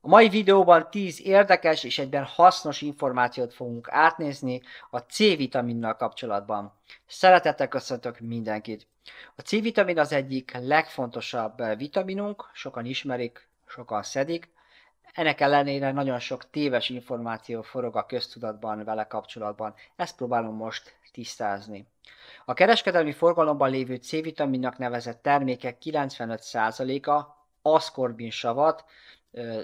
A mai videóban 10 érdekes és egyben hasznos információt fogunk átnézni a C-vitaminnal kapcsolatban. Szeretettel köszöntök mindenkit! A C-vitamin az egyik legfontosabb eh, vitaminunk, sokan ismerik, sokan szedik. Ennek ellenére nagyon sok téves információ forog a köztudatban vele kapcsolatban. Ezt próbálom most tisztázni. A kereskedelmi forgalomban lévő C-vitaminnak nevezett termékek 95%-a aszkorbinsavat,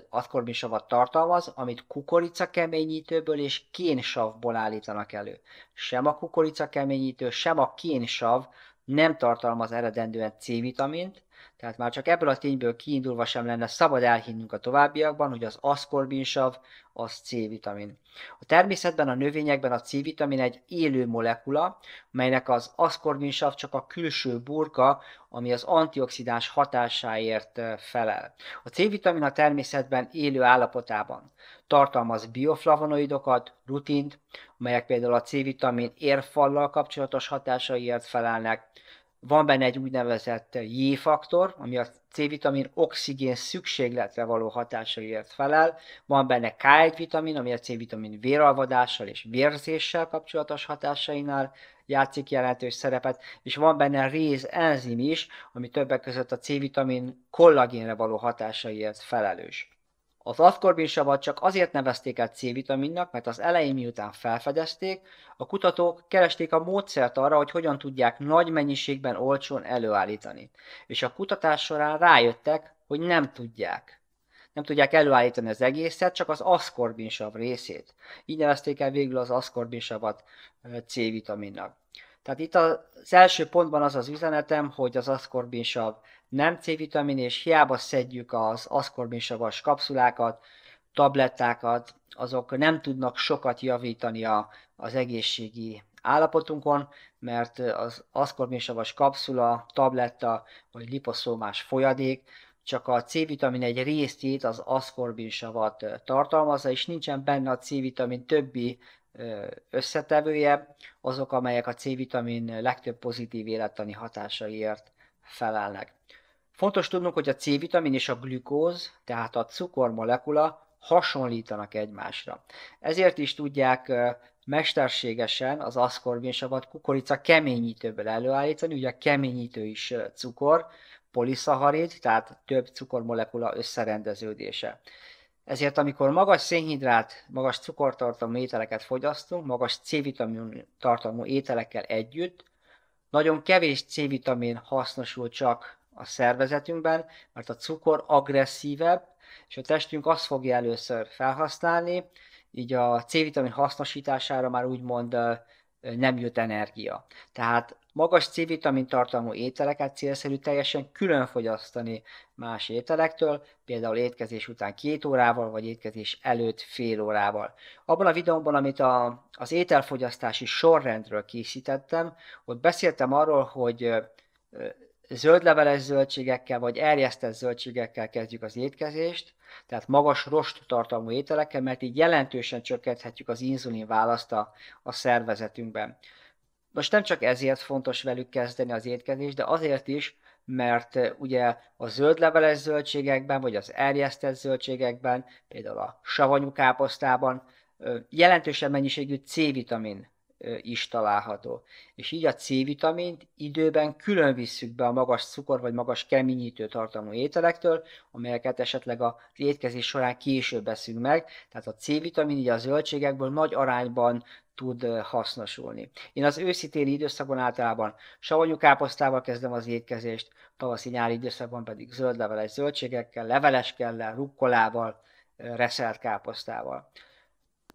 aszkorbinsavat tartalmaz, amit kukorica keményítőből és kénsavból állítanak elő. Sem a kukorica keményítő, sem a kénsav nem tartalmaz eredendően C-vitamint, tehát már csak ebből a tényből kiindulva sem lenne szabad elhinnünk a továbbiakban, hogy az aszkorbinsav az C-vitamin. A természetben, a növényekben a C-vitamin egy élő molekula, melynek az aszkorbinsav csak a külső burka, ami az antioxidáns hatásáért felel. A C-vitamin a természetben élő állapotában tartalmaz bioflavonoidokat, rutint, amelyek például a C-vitamin érfallal kapcsolatos hatásaiért felelnek, van benne egy úgynevezett J-faktor, ami a C-vitamin oxigén szükségletre való hatásaért felel, van benne K1 vitamin, ami a C-vitamin véralvadással és vérzéssel kapcsolatos hatásainál játszik jelentős szerepet, és van benne réz enzim is, ami többek között a C-vitamin kollagénre való hatásaiért felelős. Az aszkorbinsavat csak azért nevezték el C-vitaminnak, mert az elején miután felfedezték, a kutatók keresték a módszert arra, hogy hogyan tudják nagy mennyiségben olcsón előállítani. És a kutatás során rájöttek, hogy nem tudják. Nem tudják előállítani az egészet, csak az aszkorbinsav részét. Így nevezték el végül az aszkorbinsavat C-vitaminnak. Tehát itt az első pontban az az üzenetem, hogy az aszkorbinsav nem C-vitamin, és hiába szedjük az aszkorbinsavas kapszulákat, tablettákat, azok nem tudnak sokat javítani a, az egészségi állapotunkon, mert az aszkorbinsavas kapszula, tabletta vagy liposzómás folyadék csak a C-vitamin egy részét az aszkorbinsavat tartalmazza, és nincsen benne a C-vitamin többi összetevője, azok, amelyek a C-vitamin legtöbb pozitív élettani hatásaiért felelnek. Fontos tudnunk, hogy a C-vitamin és a glükóz, tehát a cukormolekula hasonlítanak egymásra. Ezért is tudják mesterségesen az aszkorbinsavat kukorica keményítőből előállítani, ugye a keményítő is cukor, poliszaharid, tehát több cukormolekula összerendeződése. Ezért amikor magas szénhidrát, magas cukortartalmú ételeket fogyasztunk, magas C-vitamin tartalmú ételekkel együtt, nagyon kevés C-vitamin hasznosul csak a szervezetünkben, mert a cukor agresszívebb, és a testünk azt fogja először felhasználni, így a C-vitamin hasznosítására már úgymond nem jut energia. Tehát magas C-vitamin tartalmú ételeket célszerű teljesen külön fogyasztani más ételektől, például étkezés után két órával, vagy étkezés előtt fél órával. Abban a videómban, amit a, az ételfogyasztási sorrendről készítettem, ott beszéltem arról, hogy zöldleveles zöldségekkel vagy erjesztett zöldségekkel kezdjük az étkezést, tehát magas rost tartalmú ételekkel, mert így jelentősen csökkenthetjük az inzulin választ a, a szervezetünkben. Most nem csak ezért fontos velük kezdeni az étkezést, de azért is, mert eh, ugye a zöldleveles zöldségekben, vagy az erjesztett zöldségekben, például a savanyú káposztában eh, jelentősebb mennyiségű C-vitamin is található. És így a C-vitamint időben külön visszük be a magas cukor vagy magas keményítő tartalmú ételektől, amelyeket esetleg a étkezés során később veszünk meg, tehát a C-vitamin így a zöldségekből nagy arányban tud hasznosulni. Én az őszi-téli időszakban általában savanyú káposztával kezdem az étkezést, tavaszi-nyári időszakban pedig zöldleveles zöldségekkel, leveleskellel, rukkolával, reszelt káposztával.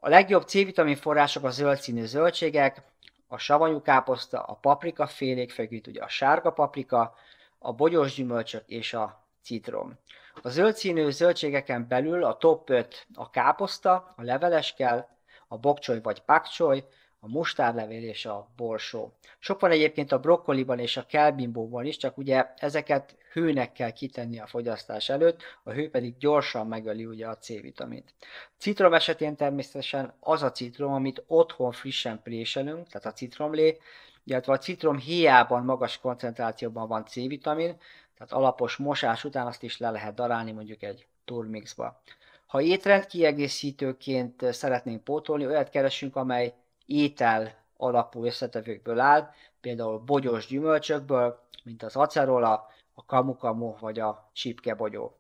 A legjobb C-vitamin források a zöld színű zöldségek, a savanyú káposzta, a paprika félék, főként ugye a sárga paprika, a bogyós gyümölcsök és a citrom. A zöld színű zöldségeken belül a top 5 a káposzta, a leveleskel, a bokcsoly vagy pakcsoly, a mustárlevél és a borsó. Sok van egyébként a brokkoliban és a kelbimbóban is, csak ugye ezeket hőnek kell kitenni a fogyasztás előtt, a hő pedig gyorsan megöli ugye a C-vitamint. Citrom esetén természetesen az a citrom, amit otthon frissen préselünk, tehát a citromlé, illetve a citrom hiában magas koncentrációban van C-vitamin, tehát alapos mosás után azt is le lehet darálni mondjuk egy turmixba. Ha étrend kiegészítőként szeretnénk pótolni, olyat keresünk, amely étel alapú összetevőkből áll, például bogyós gyümölcsökből, mint az acerola, a kamukamu vagy a csipkebogyó.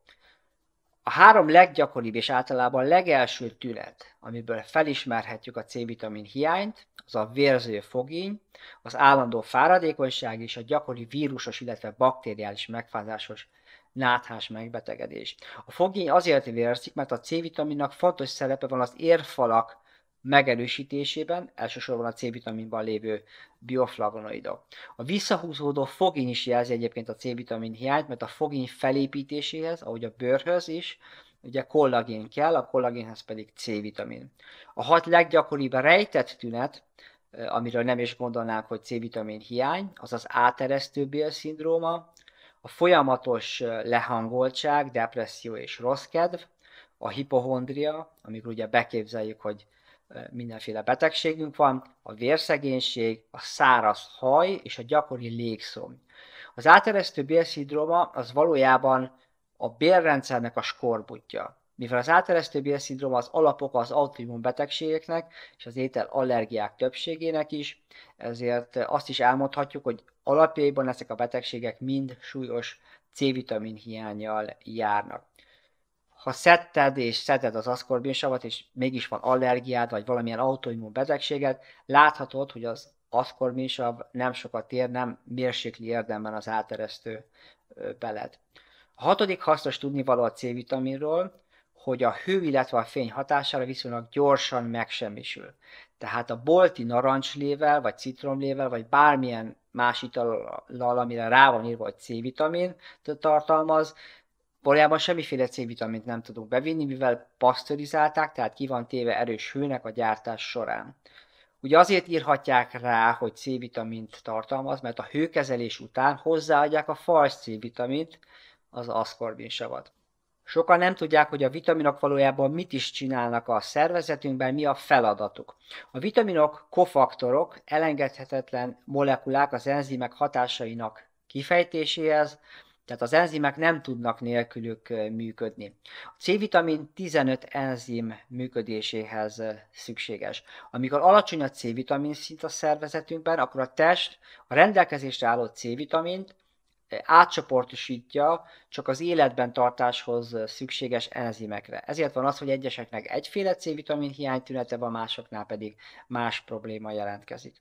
A három leggyakoribb és általában legelső tünet, amiből felismerhetjük a C-vitamin hiányt, az a vérző fogény, az állandó fáradékonyság és a gyakori vírusos, illetve baktériális megfázásos náthás megbetegedés. A fogény azért vérzik, mert a C-vitaminnak fontos szerepe van az érfalak megerősítésében, elsősorban a C-vitaminban lévő bioflavonoidok. A visszahúzódó fogin is jelzi egyébként a C-vitamin hiányt, mert a fogin felépítéséhez, ahogy a bőrhöz is, ugye kollagén kell, a kollagénhez pedig C-vitamin. A hat leggyakoribb rejtett tünet, eh, amiről nem is gondolnánk, hogy C-vitamin hiány, az az áteresztő bélszindróma, a folyamatos eh, lehangoltság, depresszió és rossz kedv, a hipohondria, amikor ugye beképzeljük, hogy mindenféle betegségünk van, a vérszegénység, a száraz haj és a gyakori légszom. Az áteresztő bélszindróma az valójában a bélrendszernek a skorbutja. Mivel az áteresztő bélszindróma az alapok az autoimmun betegségeknek és az étel allergiák többségének is, ezért azt is elmondhatjuk, hogy alapjaiban ezek a betegségek mind súlyos C-vitamin hiányjal járnak ha szedted és szeded az aszkorbinsavat, és mégis van allergiád, vagy valamilyen autoimmun betegséged, láthatod, hogy az aszkorbinsav nem sokat ér, nem mérsékli érdemben az áteresztő beled. A hatodik hasznos tudnivaló a C-vitaminról, hogy a hő, illetve a fény hatására viszonylag gyorsan megsemmisül. Tehát a bolti narancslével, vagy citromlével, vagy bármilyen más itallal, amire rá van írva, hogy C-vitamin tartalmaz, Valójában semmiféle C-vitamint nem tudunk bevinni, mivel pasztörizálták, tehát ki van téve erős hőnek a gyártás során. Ugye azért írhatják rá, hogy C-vitamint tartalmaz, mert a hőkezelés után hozzáadják a fals C-vitamint, az aszkorbinsavat. Sokan nem tudják, hogy a vitaminok valójában mit is csinálnak a szervezetünkben, mi a feladatuk. A vitaminok kofaktorok, elengedhetetlen molekulák az enzimek hatásainak kifejtéséhez, tehát az enzimek nem tudnak nélkülük működni. A C-vitamin 15 enzim működéséhez szükséges. Amikor alacsony a C-vitamin szint a szervezetünkben, akkor a test a rendelkezésre álló C-vitamint átcsoportosítja csak az életben tartáshoz szükséges enzimekre. Ezért van az, hogy egyeseknek egyféle C-vitamin hiány tünete van, másoknál pedig más probléma jelentkezik.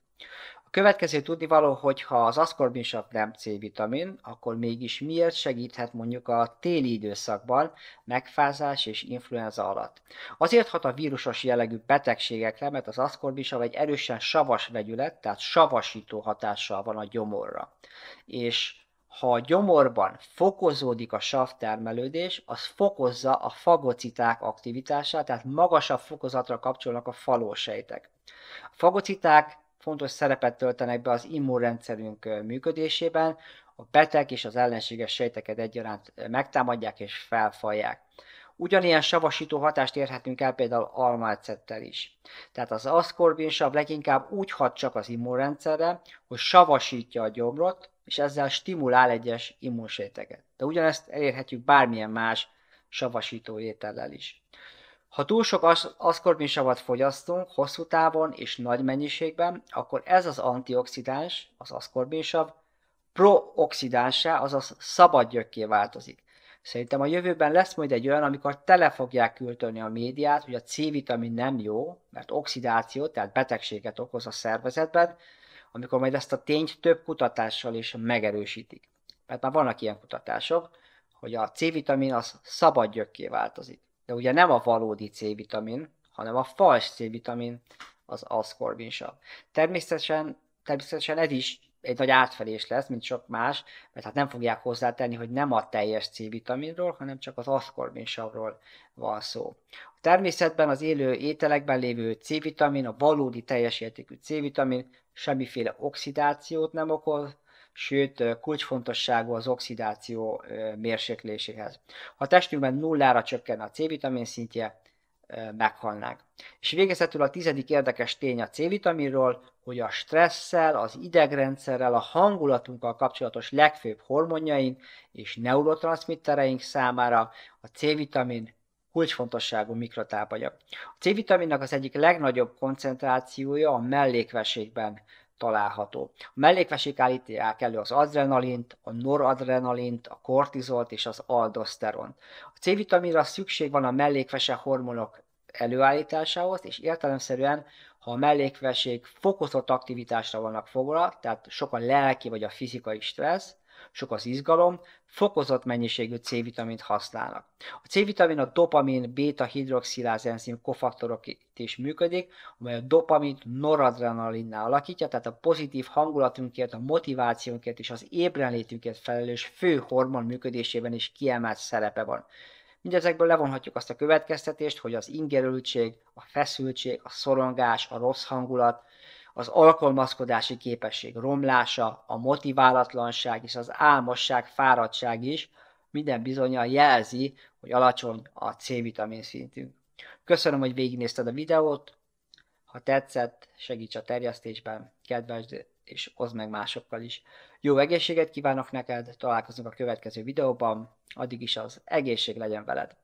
A következő tudnivaló, hogy ha az aszkorbinsav nem C-vitamin, akkor mégis miért segíthet mondjuk a téli időszakban, megfázás és influenza alatt? Azért hat a vírusos jellegű betegségekre, mert az aszkorbinsav egy erősen savas vegyület, tehát savasító hatással van a gyomorra. És ha a gyomorban fokozódik a savtermelődés, az fokozza a fagociták aktivitását, tehát magasabb fokozatra kapcsolnak a falósejtek. A fagociták fontos szerepet töltenek be az immunrendszerünk működésében, a beteg és az ellenséges sejteket egyaránt megtámadják és felfalják. Ugyanilyen savasító hatást érhetünk el például almaecettel is. Tehát az aszkorbinsav leginkább úgy hat csak az immunrendszerre, hogy savasítja a gyomrot, és ezzel stimulál egyes immunsejteket. De ugyanezt elérhetjük bármilyen más savasító étellel is. Ha túl sok aszkorbinsavat fogyasztunk hosszú távon és nagy mennyiségben, akkor ez az antioxidáns, az aszkorbinsav, prooxidánsá, azaz gyökké változik. Szerintem a jövőben lesz majd egy olyan, amikor tele fogják küldölni a médiát, hogy a C-vitamin nem jó, mert oxidáció, tehát betegséget okoz a szervezetben, amikor majd ezt a tényt több kutatással is megerősítik. Mert már vannak ilyen kutatások, hogy a C-vitamin az gyökké változik de ugye nem a valódi C-vitamin, hanem a fals C-vitamin az aszkorbinsav. Természetesen, természetesen ez is egy nagy átfelés lesz, mint sok más, mert hát nem fogják hozzátenni, hogy nem a teljes C-vitaminról, hanem csak az aszkorbinsavról van szó. A természetben az élő ételekben lévő C-vitamin, a valódi teljes értékű C-vitamin semmiféle oxidációt nem okoz, sőt kulcsfontosságú az oxidáció mérsékléséhez. Ha a testünkben nullára csökken a C-vitamin szintje, meghalnánk. És végezetül a tizedik érdekes tény a C-vitaminról, hogy a stresszel, az idegrendszerrel, a hangulatunkkal kapcsolatos legfőbb hormonjaink és neurotranszmittereink számára a C-vitamin kulcsfontosságú mikrotápanyag. A C-vitaminnak az egyik legnagyobb koncentrációja a mellékvesékben található. A mellékvesék állítják elő az adrenalint, a noradrenalint, a kortizolt és az aldoszteront. A C-vitaminra szükség van a mellékvese hormonok előállításához, és értelemszerűen, ha a mellékvesék fokozott aktivitásra vannak foglalva, tehát sok a lelki vagy a fizikai stressz, sok az izgalom, fokozott mennyiségű C-vitamint használnak. A C-vitamin a dopamin, beta-hidroxiláz enzim kofaktorok is működik, amely a dopamint noradrenalinnál alakítja, tehát a pozitív hangulatunkért, a motivációnkért és az ébrenlétünkért felelős fő hormon működésében is kiemelt szerepe van. Mindezekből levonhatjuk azt a következtetést, hogy az ingerültség, a feszültség, a szorongás, a rossz hangulat, az alkalmazkodási képesség romlása, a motiválatlanság és az álmosság, fáradtság is minden bizonyal jelzi, hogy alacsony a C-vitamin szintünk. Köszönöm, hogy végignézted a videót, ha tetszett, segíts a terjesztésben, kedvesd és oszd meg másokkal is. Jó egészséget kívánok neked, találkozunk a következő videóban, addig is az egészség legyen veled!